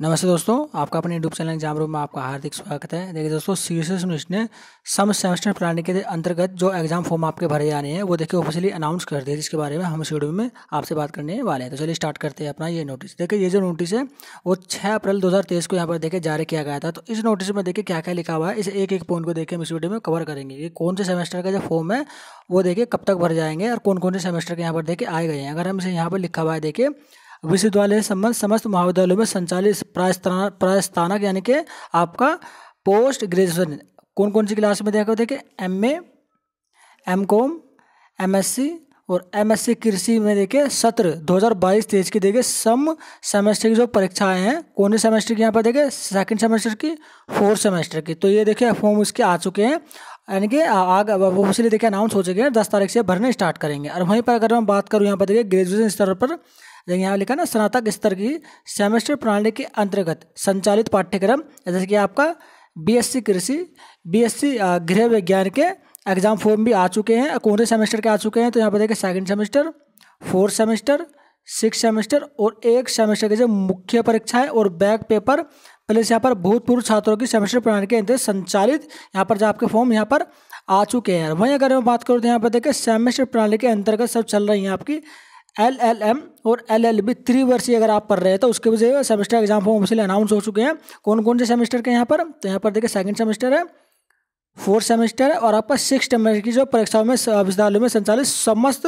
नमस्ते दोस्तों आपका अपने यूट्यूब चैनल एग्जाम रूम में आपका हार्दिक स्वागत है देखिए दोस्तों एस एस ने सम सेमेस्टर प्लानिंग के अंतर्गत जो एग्जाम फॉर्म आपके भरे जाने हैं वो देखिए ऑफिशियली अनाउंस कर दिए जिसके बारे में हम इस वीडियो में आपसे बात करने वाले हैं तो चलिए स्टार्ट करते हैं अपना ये नोटिस देखिए ये जो नोटिस है वो छः अप्रैल दो को यहाँ पर देखिए जारी किया गया था तो इस नोटिस में देखिए क्या क्या लिखा हुआ है इस एक एक पॉइंट को देखिए हम इस वीडियो में कवर करेंगे कि कौन से सेमेस्टर का जो फॉर्म है वो देखिए कब तक भर जाएंगे और कौन कौन से सेमेस्टर के यहाँ पर देखिए आए गए हैं अगर हम इसे यहाँ पर लिखा हुआ है देखिए विश्वविद्यालय संबंध समस्त महाविद्यालयों में संचालित प्रायस्नातक यानी कि आपका पोस्ट ग्रेजुएशन कौन कौन सी क्लास में देखो देखे M A M com M S C और सी कृषि में देखिए सत्र 2022 तेईस की देखिए सम सेमेस्टर की जो परीक्षाएं हैं कौन से सेमेस्टर की यहाँ पर देखिए सेकंड सेमेस्टर की फोर्थ सेमेस्टर की तो ये देखिए फॉर्म उसके आ चुके हैं यानी कि आग वो उसी देखिए अनाउंस हो चुके हैं दस तारीख से भरने स्टार्ट करेंगे और वहीं पर अगर मैं बात करूँ यहाँ पर देखिए ग्रेजुएशन स्तर पर यहाँ लिखा ना स्नातक स्तर की सेमेस्टर प्रणाली के अंतर्गत संचालित पाठ्यक्रम जैसे कि आपका बीएससी कृषि बीएससी गृह विज्ञान के एग्जाम फॉर्म भी आ चुके हैं कौन से सेमेस्टर के आ चुके हैं तो यहाँ पर देखिए second semester fourth semester six semester और एक सेमेस्टर के जो मुख्य परीक्षा है और बैक पेपर प्लस यहाँ पर भूतपूर्व छात्रों की सेमेस्टर प्रणाली के अंतर्गत संचालित यहाँ पर जो आपके फॉर्म यहाँ पर आ चुके हैं वहीं अगर मैं बात करूँ तो यहाँ पर देखिए सेमेस्टर प्रणाली के अंतर्गत सब चल रही है आपकी एल एल एम और एल एल बी थ्री वर्षीय अगर आप पढ़ रहे हैं तो उसके वजह semester exam form official announce हो चुके हैं कौन कौन से सेमेस्टर के यहाँ पर तो यहाँ पर देखिए सेकंड सेमेस्टर है फोर्थ सेमेस्टर है और आपका सिक्स सेमेस्टर की जो परीक्षाओं में विद्यालयों में संचालित समस्त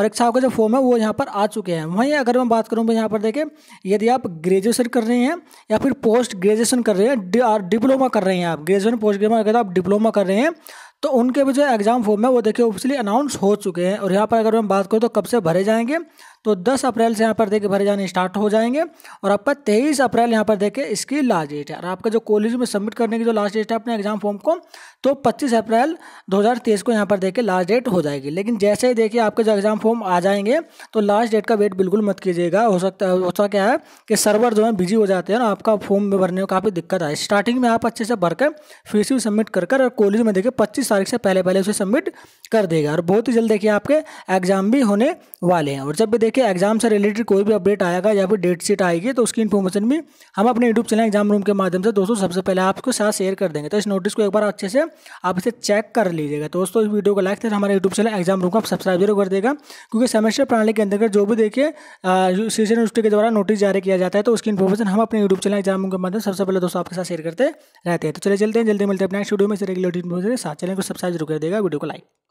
परीक्षाओं का जो फॉर्म है वो यहाँ पर आ चुके हैं वहीं अगर मैं बात करूँ तो यहाँ पर देखें यदि आप ग्रेजुएशन कर रहे हैं या फिर पोस्ट ग्रेजुएशन कर रहे हैं डिप्लोमा कर रहे हैं आप ग्रेजुएशन पोस्ट ग्रेजुएशन अगर आप डिप्लोमा कर रहे हैं तो उनके भी जो एग्ज़ाम फॉर्म है वो देखिए ऑफिशियली अनाउंस हो चुके हैं और यहाँ पर अगर मैं बात करूँ तो कब से भरे जाएंगे तो दस अप्रैल से यहाँ पर देखिए भरे जाने स्टार्ट हो जाएंगे और आपका तेईस अप्रैल यहाँ पर देखिए इसकी लास्ट डेट है और आपका जो कॉलेज में सबमिट करने की जो लास्ट डेट है अपने एग्जाम फॉर्म को तो पच्चीस अप्रैल दो को यहाँ पर देखिए लास्ट डेट हो जाएगी लेकिन जैसे ही देखिए आपके जो एग्जाम फॉर्म आ जाएंगे तो लास्ट डेट का वेट बिल्कुल मत कीजिएगा हो सकता है होता क्या है कि सर्वर जो है बिजी हो जाते हैं ना आपका फॉर्म में भरने में काफ़ी दिक्कत आए स्टार्टिंग में आप अच्छे से भर कर फीस भी सबमिट कर कर और कॉलेज में देखिए पच्चीस तारीख से पहले पहले उसे सबमिट कर देगा और बहुत ही जल्द देखिए आपके एग्जाम भी होने वाले हैं और जब भी देखिए एग्जाम से रिलेटेड कोई भी अपडेट आएगा या फिर डेट शीट आएगी तो उसकी इन्फॉर्मेशन भी हम अपने यूट्यूब चैनल एग्जाम रूम के माध्यम से दोस्तों सबसे पहले आपके साथ शेयर कर देंगे तो इस नोटिस को एक बार अच्छे से आप इसे चेक कर लीजिएगा तो दोस्तों इस वीडियो को लाइक कर हमारे यूट्यूब चैनल एग्जाम रूम को आप सब्सक्राइब जरूर कर देगा क्योंकि सेमेस्टर प्रणाली के अंतर्गत जो भी देखिए शीर्ष यूनिवर्सिटी के द्वारा नोटिस जारी किया जाता है तो उसकी इन्फॉर्मेशन हम अपने यूट्यूब चैनल एग्जाम रूम के माध्यम सबसे पहले दोस्तों आपके साथ शेयर करते रहते हैं तो चले चलते हैं जल्दी मिलते हैं अपने स्टूडियो में इस रेगुलेटिव साथ चैनल को सब्सक्राइब जरूर कर देगा वीडियो को लाइक